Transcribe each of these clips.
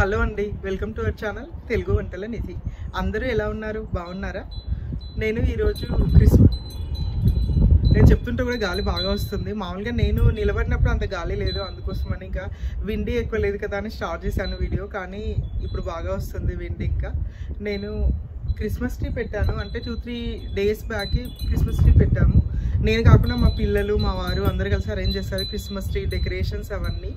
hello అండి welcome to our channel Telugu Vantala Nidhi అందరూ ఎలా ఉన్నారు బాగున్నారా నేను ఈరోజు క్రిస్మస్ నేను చెప్తుంటే కూడా గాలి బాగా వస్తుంది మామూలుగా నేను నిలబడినప్పుడు అంత గాలి లేదు అందుకోసమని ఇంకా విండి ఎక్కువ లేదు కదా అని స్టార్ట్ చేశాను వీడియో కానీ ఇప్పుడు బాగా వస్తుంది విండి ఇంకా నేను క్రిస్మస్ ట్రీ పెట్టాను అంటే two three days back Christmas tree పెట్టాము నేను కాకుండా మా పిల్లలు మా వారు అందరు కలిసి అరేంజ్ చేస్తారు క్రిస్మస్ ట్రీ డెకరేషన్స్ అవన్నీ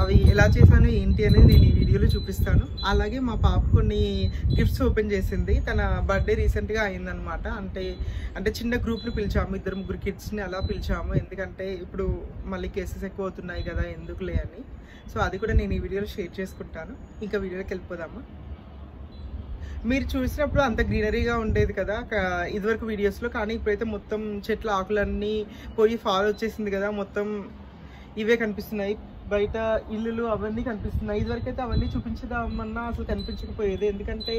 అవి ఎలా చేశాను ఏంటి అనేది నేను ఈ వీడియోలో చూపిస్తాను అలాగే మా పాప కొన్ని గిఫ్ట్స్ ఓపెన్ చేసింది తన బర్త్డే రీసెంట్గా అయిందనమాట అంటే అంటే చిన్న గ్రూప్లు పిలిచాము ఇద్దరు ముగ్గురు కిడ్స్ని అలా పిలిచాము ఎందుకంటే ఇప్పుడు మళ్ళీ కేసెస్ ఎక్కువ అవుతున్నాయి కదా ఎందుకులే అని సో అది కూడా నేను ఈ వీడియోలో షేర్ చేసుకుంటాను ఇంకా వీడియోకి వెళ్ళిపోదామా మీరు చూసినప్పుడు అంత గ్రీనరీగా ఉండేది కదా ఇదివరకు వీడియోస్లో కానీ ఇప్పుడైతే మొత్తం చెట్ల ఆకులన్నీ పోయి ఫాల్ వచ్చేసింది కదా మొత్తం ఇవే కనిపిస్తున్నాయి బయట ఇల్లులు అవన్నీ కనిపిస్తున్నాయి ఇదివరకు అయితే అవన్నీ చూపించదామన్నా అసలు కనిపించకపోయేది ఎందుకంటే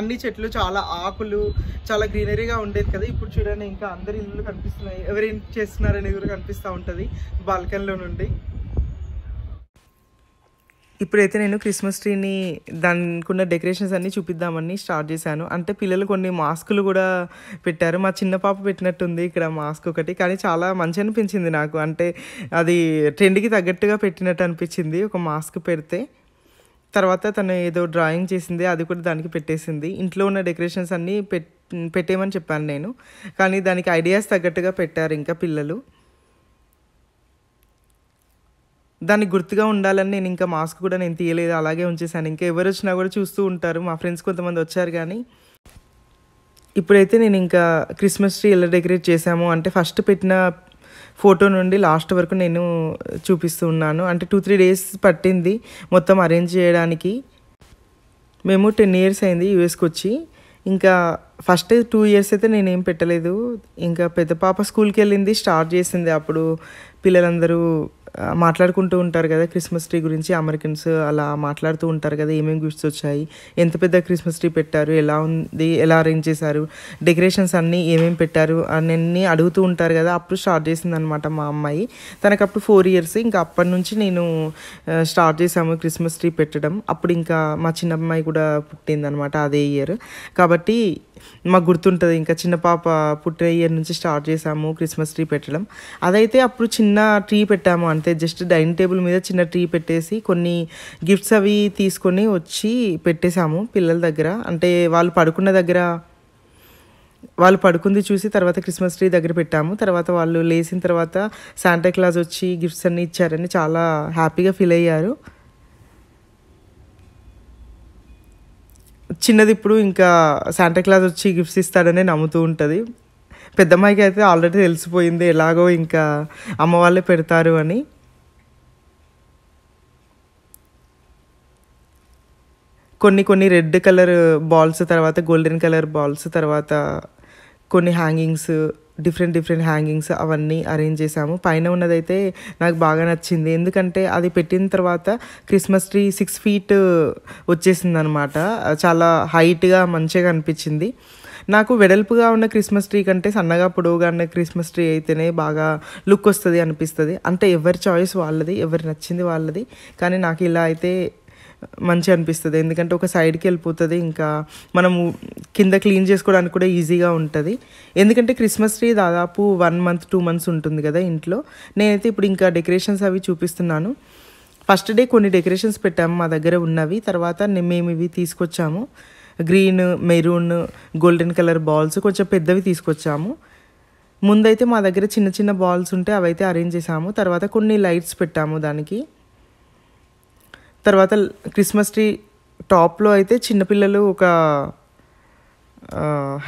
అన్ని చెట్లు చాలా ఆకులు చాలా గ్రీనరీగా ఉండేది కదా ఇప్పుడు చూడండి ఇంకా అందరి ఇల్లు కనిపిస్తున్నాయి ఎవరేం చేస్తున్నారనేది కూడా కనిపిస్తూ ఉంటుంది బాల్కన్లో నుండి ఇప్పుడైతే నేను క్రిస్మస్ ట్రీని దానికున్న డెకరేషన్స్ అన్నీ చూపిద్దామని స్టార్ట్ చేశాను అంటే పిల్లలు కొన్ని మాస్కులు కూడా పెట్టారు మా చిన్న పాప పెట్టినట్టుంది ఇక్కడ మాస్క్ ఒకటి కానీ చాలా మంచి అనిపించింది నాకు అంటే అది ట్రెండ్కి తగ్గట్టుగా పెట్టినట్టు అనిపించింది ఒక మాస్క్ పెడితే తర్వాత తను ఏదో డ్రాయింగ్ చేసింది అది కూడా దానికి పెట్టేసింది ఇంట్లో ఉన్న డెకరేషన్స్ అన్నీ పెట్టేయమని చెప్పాను నేను కానీ దానికి ఐడియాస్ తగ్గట్టుగా పెట్టారు ఇంకా పిల్లలు దాన్ని గుర్తుగా ఉండాలని నేను ఇంకా మాస్క్ కూడా నేను తీయలేదు అలాగే ఉంచేసాను ఇంకా ఎవరు వచ్చినా కూడా చూస్తూ ఉంటారు మా ఫ్రెండ్స్ కొంతమంది వచ్చారు కానీ ఇప్పుడైతే నేను ఇంకా క్రిస్మస్ ట్రీ ఎలా డెకరేట్ చేశాము అంటే ఫస్ట్ పెట్టిన ఫోటో నుండి లాస్ట్ వరకు నేను చూపిస్తూ ఉన్నాను అంటే టూ త్రీ డేస్ పట్టింది మొత్తం అరేంజ్ చేయడానికి మేము టెన్ ఇయర్స్ అయింది యూఎస్కి వచ్చి ఇంకా ఫస్ట్ టూ ఇయర్స్ అయితే నేనేం పెట్టలేదు ఇంకా పెద్ద పాప స్కూల్కి వెళ్ళింది స్టార్ట్ చేసింది అప్పుడు పిల్లలందరూ మాట్లాడుకుంటూ ఉంటారు కదా క్రిస్మస్ ట్రీ గురించి అమెరికన్స్ అలా మాట్లాడుతూ ఉంటారు కదా ఏమేమి గిఫ్ట్స్ వచ్చాయి ఎంత పెద్ద క్రిస్మస్ ట్రీ పెట్టారు ఎలా ఉంది ఎలా అరేంజ్ చేశారు డెకరేషన్స్ అన్నీ ఏమేమి పెట్టారు అన్నీ అడుగుతూ ఉంటారు కదా అప్పుడు స్టార్ట్ చేసింది అనమాట మా అమ్మాయి తనకు అప్పుడు ఫోర్ ఇయర్స్ ఇంకా అప్పటి నుంచి నేను స్టార్ట్ చేశాము క్రిస్మస్ ట్రీ పెట్టడం అప్పుడు ఇంకా మా చిన్న అమ్మాయి కూడా పుట్టిందనమాట అదే ఇయర్ కాబట్టి మాకు గుర్తుంటుంది ఇంకా చిన్న పాప పుట్టిన ఇయర్ నుంచి స్టార్ట్ చేసాము క్రిస్మస్ ట్రీ పెట్టడం అదైతే అప్పుడు చిన్న చిన్న ట్రీ పెట్టాము అంతే జస్ట్ డైనింగ్ టేబుల్ మీద చిన్న ట్రీ పెట్టేసి కొన్ని గిఫ్ట్స్ అవి తీసుకొని వచ్చి పెట్టేశాము పిల్లల దగ్గర అంటే వాళ్ళు పడుకున్న దగ్గర వాళ్ళు పడుకుంది చూసి తర్వాత క్రిస్మస్ ట్రీ దగ్గర పెట్టాము తర్వాత వాళ్ళు లేచిన తర్వాత శాంటా క్లాస్ వచ్చి గిఫ్ట్స్ అన్నీ ఇచ్చారని చాలా హ్యాపీగా ఫీల్ అయ్యారు చిన్నది ఇప్పుడు ఇంకా శాంటా క్లాస్ వచ్చి గిఫ్ట్స్ ఇస్తాడనే నమ్ముతూ ఉంటుంది పెద్దమ్మాయికి అయితే ఆల్రెడీ తెలిసిపోయింది ఎలాగో ఇంకా అమ్మ వాళ్ళే పెడతారు అని కొన్ని కొన్ని రెడ్ కలర్ బాల్స్ తర్వాత గోల్డెన్ కలర్ బాల్స్ తర్వాత కొన్ని హ్యాంగింగ్స్ డిఫరెంట్ డిఫరెంట్ హ్యాంగింగ్స్ అవన్నీ అరేంజ్ చేశాము పైన ఉన్నదైతే నాకు బాగా నచ్చింది ఎందుకంటే అది పెట్టిన తర్వాత క్రిస్మస్ ట్రీ సిక్స్ ఫీట్ వచ్చేసింది అనమాట చాలా హైట్గా మంచిగా అనిపించింది నాకు వెడల్పుగా ఉన్న క్రిస్మస్ ట్రీ కంటే సన్నగా పొడవుగా ఉన్న క్రిస్మస్ ట్రీ అయితేనే బాగా లుక్ వస్తుంది అనిపిస్తుంది అంటే ఎవరి చాయిస్ వాళ్ళది ఎవరి నచ్చింది వాళ్ళది కానీ నాకు ఇలా అయితే మంచి అనిపిస్తుంది ఎందుకంటే ఒక సైడ్కి వెళ్ళిపోతుంది ఇంకా మనము కింద క్లీన్ చేసుకోవడానికి కూడా ఈజీగా ఉంటుంది ఎందుకంటే క్రిస్మస్ ట్రీ దాదాపు వన్ మంత్ టూ మంత్స్ ఉంటుంది కదా ఇంట్లో నేనైతే ఇప్పుడు ఇంకా డెకరేషన్స్ అవి చూపిస్తున్నాను ఫస్ట్ డే కొన్ని డెకరేషన్స్ పెట్టాము మా దగ్గర ఉన్నవి తర్వాత మేము ఇవి తీసుకొచ్చాము green maroon golden colour balls కొంచెం పెద్దవి తీసుకొచ్చాము ముందైతే మా దగ్గర చిన్న చిన్న బాల్స్ ఉంటే అవైతే అరేంజ్ చేసాము తర్వాత కొన్ని లైట్స్ పెట్టాము దానికి తర్వాత క్రిస్మస్ ట్రీ టాప్లో అయితే చిన్నపిల్లలు ఒక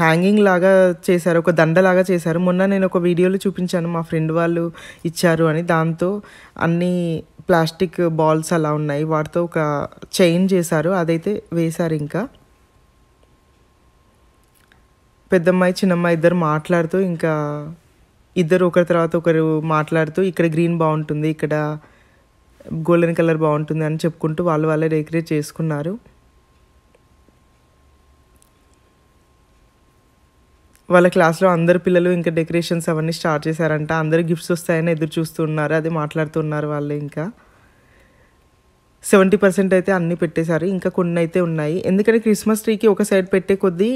హ్యాంగింగ్ లాగా చేశారు ఒక దండలాగా చేశారు మొన్న నేను ఒక వీడియోలో చూపించాను మా ఫ్రెండ్ వాళ్ళు ఇచ్చారు అని దాంతో అన్ని ప్లాస్టిక్ బాల్స్ అలా ఉన్నాయి వాటితో ఒక చైన్ చేశారు అదైతే వేశారు ఇంకా పెద్దమ్మాయి చిన్నమ్మాయి ఇద్దరు మాట్లాడుతూ ఇంకా ఇద్దరు ఒకరి తర్వాత ఒకరు మాట్లాడుతూ ఇక్కడ గ్రీన్ బాగుంటుంది ఇక్కడ గోల్డెన్ కలర్ బాగుంటుంది అని చెప్పుకుంటూ వాళ్ళు వాళ్ళే డెకరేట్ చేసుకున్నారు వాళ్ళ క్లాస్లో అందరు పిల్లలు ఇంకా డెకరేషన్స్ అవన్నీ స్టార్ట్ చేశారంట అందరు గిఫ్ట్స్ వస్తాయని ఎదురు చూస్తున్నారు అది మాట్లాడుతున్నారు వాళ్ళు ఇంకా సెవెంటీ పర్సెంట్ అయితే అన్నీ పెట్టేశారు ఇంకా కొన్ని అయితే ఉన్నాయి ఎందుకంటే క్రిస్మస్ ట్రీకి ఒక సైడ్ పెట్టే కొద్దీ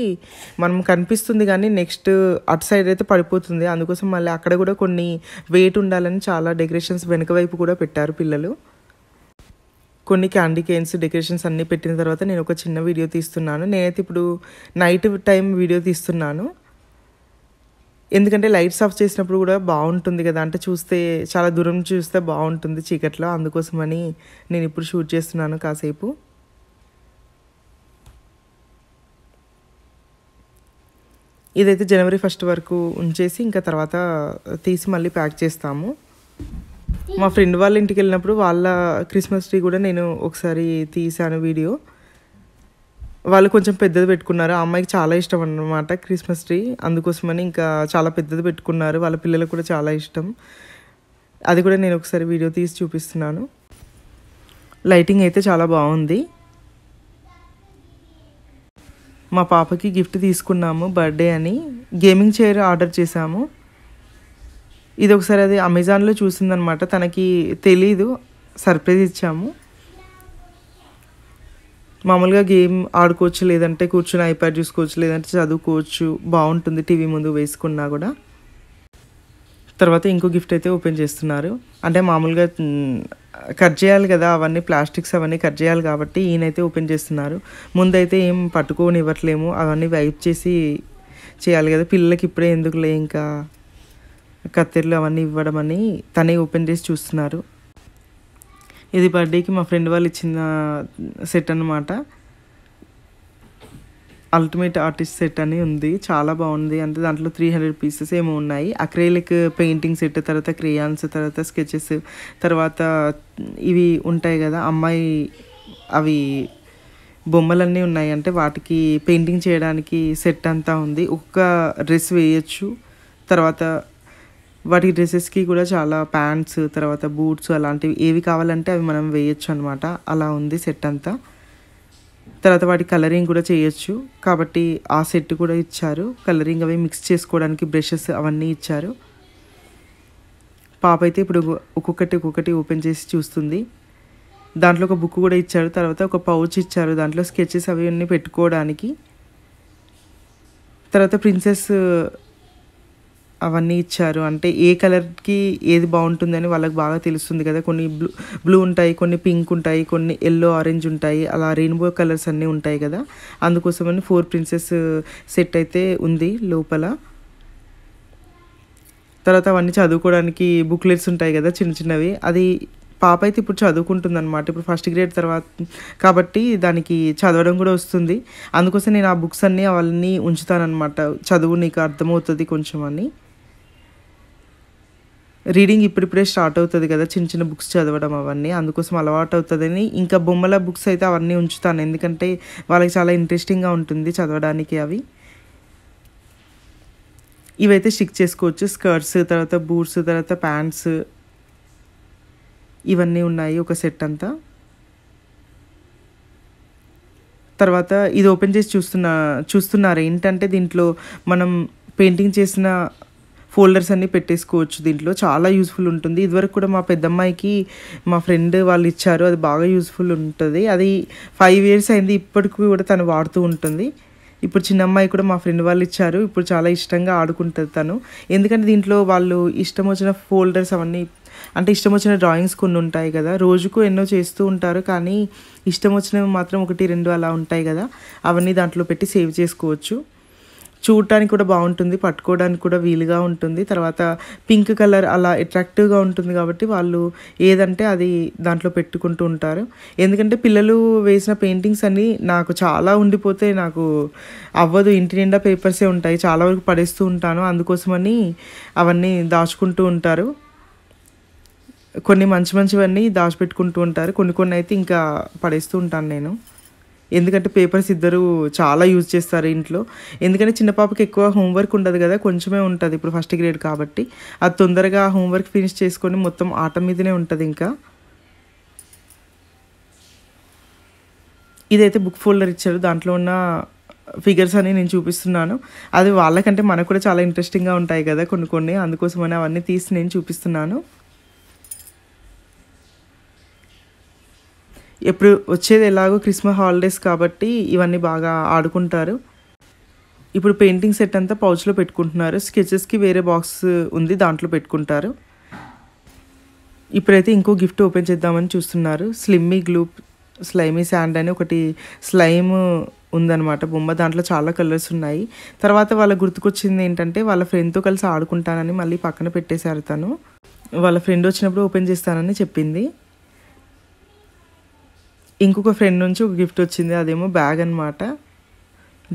మనం కనిపిస్తుంది కానీ నెక్స్ట్ అటు సైడ్ అయితే పడిపోతుంది అందుకోసం మళ్ళీ అక్కడ కూడా కొన్ని వెయిట్ ఉండాలని చాలా డెకరేషన్స్ వెనుక వైపు కూడా పెట్టారు పిల్లలు కొన్ని క్యాండీ కేన్స్ డెకరేషన్స్ అన్నీ పెట్టిన తర్వాత నేను ఒక చిన్న వీడియో తీస్తున్నాను నేనైతే ఇప్పుడు నైట్ టైం వీడియో తీస్తున్నాను ఎందుకంటే లైట్స్ ఆఫ్ చేసినప్పుడు కూడా బాగుంటుంది కదా అంటే చూస్తే చాలా దూరం చూస్తే బాగుంటుంది చీకట్లో అందుకోసమని నేను ఇప్పుడు షూట్ చేస్తున్నాను కాసేపు ఇదైతే జనవరి ఫస్ట్ వరకు ఉంచేసి ఇంకా తర్వాత తీసి మళ్ళీ ప్యాక్ చేస్తాము మా ఫ్రెండ్ వాళ్ళ ఇంటికి వెళ్ళినప్పుడు వాళ్ళ క్రిస్మస్ ట్రీ కూడా నేను ఒకసారి తీసాను వీడియో వాళ్ళు కొంచెం పెద్దది పెట్టుకున్నారు ఆ అమ్మాయికి చాలా ఇష్టం అన్నమాట క్రిస్మస్ ట్రీ అందుకోసమని ఇంకా చాలా పెద్దది పెట్టుకున్నారు వాళ్ళ పిల్లలకు కూడా చాలా ఇష్టం అది కూడా నేను ఒకసారి వీడియో తీసి చూపిస్తున్నాను లైటింగ్ అయితే చాలా బాగుంది మా పాపకి గిఫ్ట్ తీసుకున్నాము బర్త్డే అని గేమింగ్ చైర్ ఆర్డర్ చేశాము ఇది ఒకసారి అది అమెజాన్లో చూసిందనమాట తనకి తెలీదు సర్ప్రైజ్ ఇచ్చాము మామూలుగా గేమ్ ఆడుకోవచ్చు లేదంటే కూర్చొని ఐప్యాడ్ చూసుకోవచ్చు లేదంటే చదువుకోవచ్చు బాగుంటుంది టీవీ ముందు వేసుకున్నా కూడా తర్వాత ఇంకో గిఫ్ట్ అయితే ఓపెన్ చేస్తున్నారు అంటే మామూలుగా కట్ చేయాలి కదా అవన్నీ ప్లాస్టిక్స్ అవన్నీ కట్ చేయాలి కాబట్టి ఈయనైతే ఓపెన్ చేస్తున్నారు ముందైతే ఏం పట్టుకొని ఇవ్వట్లేము అవన్నీ వైప్ చేసి చేయాలి కదా పిల్లలకి ఇప్పుడే ఎందుకులే ఇంకా కత్తెరలు అవన్నీ ఇవ్వడం అని తనే ఓపెన్ చేసి చూస్తున్నారు ఇది బర్త్డేకి మా ఫ్రెండ్ వాళ్ళు ఇచ్చిన సెట్ అనమాట అల్టిమేట్ ఆర్టిస్ట్ సెట్ అని ఉంది చాలా బాగుంది అంటే దాంట్లో త్రీ హండ్రెడ్ పీసెస్ ఏమో ఉన్నాయి అక్రైలిక్ పెయింటింగ్ సెట్ తర్వాత క్రేయాన్స్ తర్వాత స్కెచెస్ తర్వాత ఇవి ఉంటాయి కదా అమ్మాయి అవి బొమ్మలన్నీ ఉన్నాయి అంటే వాటికి పెయింటింగ్ చేయడానికి సెట్ అంతా ఉంది ఒక్క డ్రెస్ వేయచ్చు తర్వాత వాటి డ్రెస్సెస్కి కూడా చాలా ప్యాంట్స్ తర్వాత బూట్స్ అలాంటివి ఏవి కావాలంటే అవి మనం వేయచ్చు అనమాట అలా ఉంది సెట్ అంతా తర్వాత వాటి కలరింగ్ కూడా చేయొచ్చు కాబట్టి ఆ సెట్ కూడా ఇచ్చారు కలరింగ్ అవి మిక్స్ చేసుకోవడానికి బ్రషెస్ అవన్నీ ఇచ్చారు పాప అయితే ఇప్పుడు ఒక్కొక్కటి ఒక్కొక్కటి ఓపెన్ చేసి చూస్తుంది దాంట్లో ఒక బుక్ కూడా ఇచ్చారు తర్వాత ఒక పౌచ్ ఇచ్చారు దాంట్లో స్కెచెస్ అవి అన్నీ పెట్టుకోవడానికి తర్వాత ప్రిన్సెస్ అవన్నీ ఇచ్చారు అంటే ఏ కలర్కి ఏది బాగుంటుందని వాళ్ళకి బాగా తెలుస్తుంది కదా కొన్ని బ్లూ బ్లూ ఉంటాయి కొన్ని పింక్ ఉంటాయి కొన్ని ఎల్లో ఆరెంజ్ ఉంటాయి అలా రెయిన్బో కలర్స్ అన్నీ ఉంటాయి కదా అందుకోసమని ఫోర్ ప్రిన్సెస్ సెట్ అయితే ఉంది లోపల తర్వాత అవన్నీ చదువుకోవడానికి బుక్లెట్స్ ఉంటాయి కదా చిన్న చిన్నవి అది పాప అయితే ఇప్పుడు చదువుకుంటుంది అనమాట ఇప్పుడు ఫస్ట్ గ్రేడ్ తర్వాత కాబట్టి దానికి చదవడం కూడా వస్తుంది అందుకోసం నేను ఆ బుక్స్ అన్నీ అవన్నీ ఉంచుతానమాట చదువు నీకు అర్థమవుతుంది కొంచెం అని రీడింగ్ ఇప్పుడిప్పుడే స్టార్ట్ అవుతుంది కదా చిన్న చిన్న బుక్స్ చదవడం అవన్నీ అందుకోసం అలవాటు అవుతుందని ఇంకా బొమ్మల బుక్స్ అయితే అవన్నీ ఉంచుతాను ఎందుకంటే వాళ్ళకి చాలా ఇంట్రెస్టింగ్గా ఉంటుంది చదవడానికి అవి ఇవైతే స్టిక్ చేసుకోవచ్చు స్కర్ట్స్ తర్వాత బూట్స్ తర్వాత ప్యాంట్స్ ఇవన్నీ ఉన్నాయి ఒక సెట్ అంతా తర్వాత ఇది ఓపెన్ చేసి చూస్తున్నా చూస్తున్నారు ఏంటంటే దీంట్లో మనం పెయింటింగ్ చేసిన ఫోల్డర్స్ అన్నీ పెట్టేసుకోవచ్చు దీంట్లో చాలా యూస్ఫుల్ ఉంటుంది ఇదివరకు కూడా మా పెద్దమ్మాయికి మా ఫ్రెండ్ వాళ్ళు ఇచ్చారు అది బాగా యూస్ఫుల్ ఉంటుంది అది ఫైవ్ ఇయర్స్ అయింది ఇప్పటికి కూడా తను వాడుతూ ఉంటుంది ఇప్పుడు చిన్న అమ్మాయి కూడా మా ఫ్రెండ్ వాళ్ళు ఇచ్చారు ఇప్పుడు చాలా ఇష్టంగా ఆడుకుంటుంది తను ఎందుకంటే దీంట్లో వాళ్ళు ఇష్టం వచ్చిన ఫోల్డర్స్ అవన్నీ అంటే ఇష్టం వచ్చిన డ్రాయింగ్స్ కొన్ని ఉంటాయి కదా రోజుకు ఎన్నో చేస్తూ ఉంటారు కానీ ఇష్టం వచ్చినవి మాత్రం ఒకటి రెండు అలా ఉంటాయి కదా అవన్నీ దాంట్లో పెట్టి సేవ్ చేసుకోవచ్చు చూడటానికి కూడా బాగుంటుంది పట్టుకోవడానికి కూడా వీలుగా ఉంటుంది తర్వాత పింక్ కలర్ అలా అట్రాక్టివ్గా ఉంటుంది కాబట్టి వాళ్ళు ఏదంటే అది దాంట్లో పెట్టుకుంటూ ఉంటారు ఎందుకంటే పిల్లలు వేసిన పెయింటింగ్స్ అన్నీ నాకు చాలా ఉండిపోతే నాకు అవ్వదు ఇంటి నిండా పేపర్సే ఉంటాయి చాలా వరకు పడేస్తూ ఉంటాను అందుకోసమని అవన్నీ దాచుకుంటూ ఉంటారు కొన్ని మంచి మంచివన్నీ దాచిపెట్టుకుంటూ ఉంటారు కొన్ని కొన్ని అయితే ఇంకా పడేస్తూ ఉంటాను నేను ఎందుకంటే పేపర్స్ ఇద్దరు చాలా యూజ్ చేస్తారు ఇంట్లో ఎందుకంటే చిన్న పాపకి ఎక్కువ హోంవర్క్ ఉండదు కదా కొంచెమే ఉంటుంది ఇప్పుడు ఫస్ట్ గ్రేడ్ కాబట్టి అది తొందరగా హోంవర్క్ ఫినిష్ చేసుకొని మొత్తం ఆట మీదనే ఉంటుంది ఇంకా ఇదైతే బుక్ ఫోల్డర్ ఇచ్చారు దాంట్లో ఉన్న ఫిగర్స్ అని నేను చూపిస్తున్నాను అది వాళ్ళకంటే మనకు కూడా చాలా ఇంట్రెస్టింగ్గా ఉంటాయి కదా కొన్ని కొన్ని అందుకోసమని అవన్నీ తీసి నేను చూపిస్తున్నాను ఎప్పుడు వచ్చేది ఎలాగో క్రిస్మస్ హాలిడేస్ కాబట్టి ఇవన్నీ బాగా ఆడుకుంటారు ఇప్పుడు పెయింటింగ్ సెట్ అంతా పౌచ్లో పెట్టుకుంటున్నారు స్కెచెస్కి వేరే బాక్స్ ఉంది దాంట్లో పెట్టుకుంటారు ఇప్పుడైతే ఇంకో గిఫ్ట్ ఓపెన్ చేద్దామని చూస్తున్నారు స్లిమ్మీ గ్లూప్ స్లైమీ శాండ్ అని ఒకటి స్లైమ్ ఉందన్నమాట బొమ్మ దాంట్లో చాలా కలర్స్ ఉన్నాయి తర్వాత వాళ్ళ గుర్తుకొచ్చింది ఏంటంటే వాళ్ళ ఫ్రెండ్తో కలిసి ఆడుకుంటానని మళ్ళీ పక్కన పెట్టేశారు తను వాళ్ళ ఫ్రెండ్ వచ్చినప్పుడు ఓపెన్ చేస్తానని చెప్పింది ఇంకొక ఫ్రెండ్ నుంచి ఒక గిఫ్ట్ వచ్చింది అదేమో బ్యాగ్ అనమాట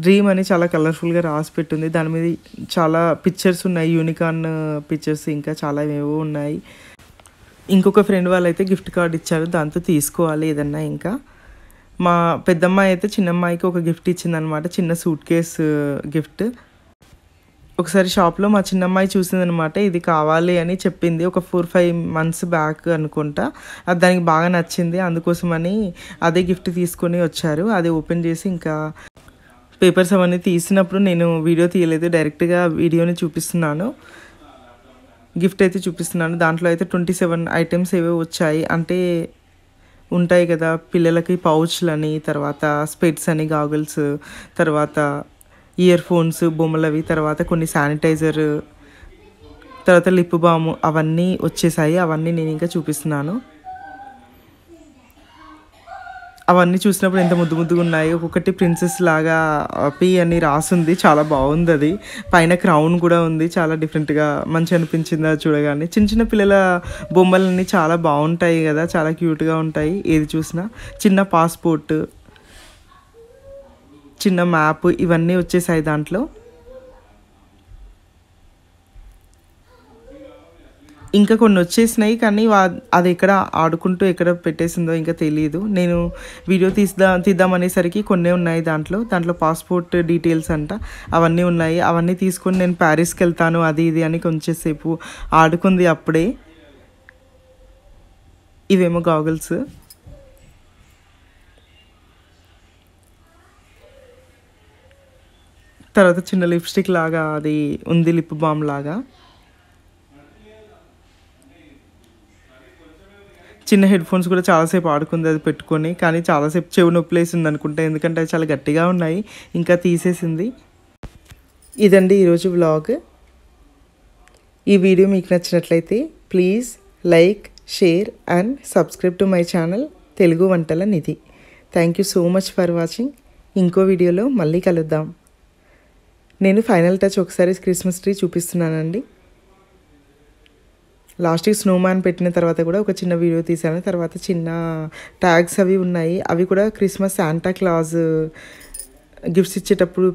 డ్రీమ్ అని చాలా కలర్ఫుల్గా రాసి పెట్టింది దాని మీద చాలా పిక్చర్స్ ఉన్నాయి యూనికార్న్ పిక్చర్స్ ఇంకా చాలా ఏవో ఉన్నాయి ఇంకొక ఫ్రెండ్ వాళ్ళైతే గిఫ్ట్ కార్డ్ ఇచ్చారు దాంతో తీసుకోవాలి ఏదన్నా ఇంకా మా పెద్దమ్మాయి అయితే చిన్నమ్మాయికి ఒక గిఫ్ట్ ఇచ్చిందనమాట చిన్న సూట్ కేస్ గిఫ్ట్ ఒకసారి షాప్లో మా చిన్నమ్మాయి చూసిందనమాట ఇది కావాలి అని చెప్పింది ఒక ఫోర్ ఫైవ్ మంత్స్ బ్యాక్ అనుకుంటా అది దానికి బాగా నచ్చింది అందుకోసమని అదే గిఫ్ట్ తీసుకొని వచ్చారు అది ఓపెన్ చేసి ఇంకా పేపర్స్ అవన్నీ తీసినప్పుడు నేను వీడియో తీయలేదు డైరెక్ట్గా వీడియోని చూపిస్తున్నాను గిఫ్ట్ అయితే చూపిస్తున్నాను దాంట్లో అయితే ట్వంటీ సెవెన్ ఐటమ్స్ ఏవో వచ్చాయి అంటే ఉంటాయి కదా పిల్లలకి పౌచ్లని తర్వాత స్పెట్స్ అని గాగుల్స్ తర్వాత ఇయర్ ఫోన్స్ బొమ్మలవి తర్వాత కొన్ని శానిటైజర్ తర్వాత లిప్ బామ్ అవన్నీ వచ్చేసాయి అవన్నీ నేను ఇంకా చూపిస్తున్నాను అవన్నీ చూసినప్పుడు ఎంత ముద్దు ముద్దుగా ఉన్నాయి ఒక్కొక్కటి ప్రిన్సెస్ లాగా పి అని రాసుంది చాలా బాగుంది అది పైన క్రౌన్ కూడా ఉంది చాలా డిఫరెంట్గా మంచి అనిపించింది అది చూడగానే చిన్న చిన్న పిల్లల బొమ్మలన్నీ చాలా బాగుంటాయి కదా చాలా క్యూట్గా ఉంటాయి ఏది చూసినా చిన్న పాస్పోర్ట్ చిన్న మ్యాప్ ఇవన్నీ వచ్చేసాయి దాంట్లో ఇంకా కొన్ని వచ్చేసినాయి కానీ అది ఎక్కడ ఆడుకుంటూ ఎక్కడ పెట్టేసిందో ఇంకా తెలియదు నేను వీడియో తీసుదా తీద్దామనేసరికి కొన్ని ఉన్నాయి దాంట్లో దాంట్లో పాస్పోర్ట్ డీటెయిల్స్ అంట అవన్నీ ఉన్నాయి అవన్నీ తీసుకొని నేను ప్యారిస్కి వెళ్తాను అది ఇది అని కొంచెంసేపు ఆడుకుంది అప్పుడే ఇవేమో గాగుల్స్ తర్వాత చిన్న లిప్స్టిక్ లాగా అది ఉంది లిప్ బామ్ లాగా చిన్న హెడ్ ఫోన్స్ కూడా చాలాసేపు ఆడుకుంది అది పెట్టుకొని కానీ చాలాసేపు చెవి వేసింది అనుకుంటా ఎందుకంటే చాలా గట్టిగా ఉన్నాయి ఇంకా తీసేసింది ఇదండి ఈరోజు వ్లాగ్ ఈ వీడియో మీకు నచ్చినట్లయితే please like share and subscribe to my channel Telugu Vantala Nidhi thank you so much for watching ఇంకో వీడియోలో మళ్ళీ కలుద్దాం నేను ఫైనల్ టచ్ ఒకసారి క్రిస్మస్ ట్రీ చూపిస్తున్నానండి లాస్ట్కి స్నోమాన్ పెట్టిన తర్వాత కూడా ఒక చిన్న వీడియో తీశాను తర్వాత చిన్న ట్యాగ్స్ అవి ఉన్నాయి అవి కూడా క్రిస్మస్ శాంటా క్లాజ్ గిఫ్ట్స్ ఇచ్చేటప్పుడు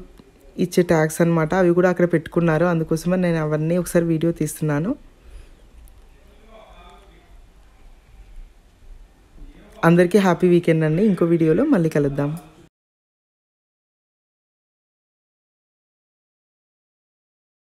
ఇచ్చే ట్యాగ్స్ అనమాట అవి కూడా అక్కడ పెట్టుకున్నారు అందుకోసమే నేను అవన్నీ ఒకసారి వీడియో తీస్తున్నాను అందరికీ హ్యాపీ వీకెండ్ అండి ఇంకో వీడియోలో మళ్ళీ కలుద్దాం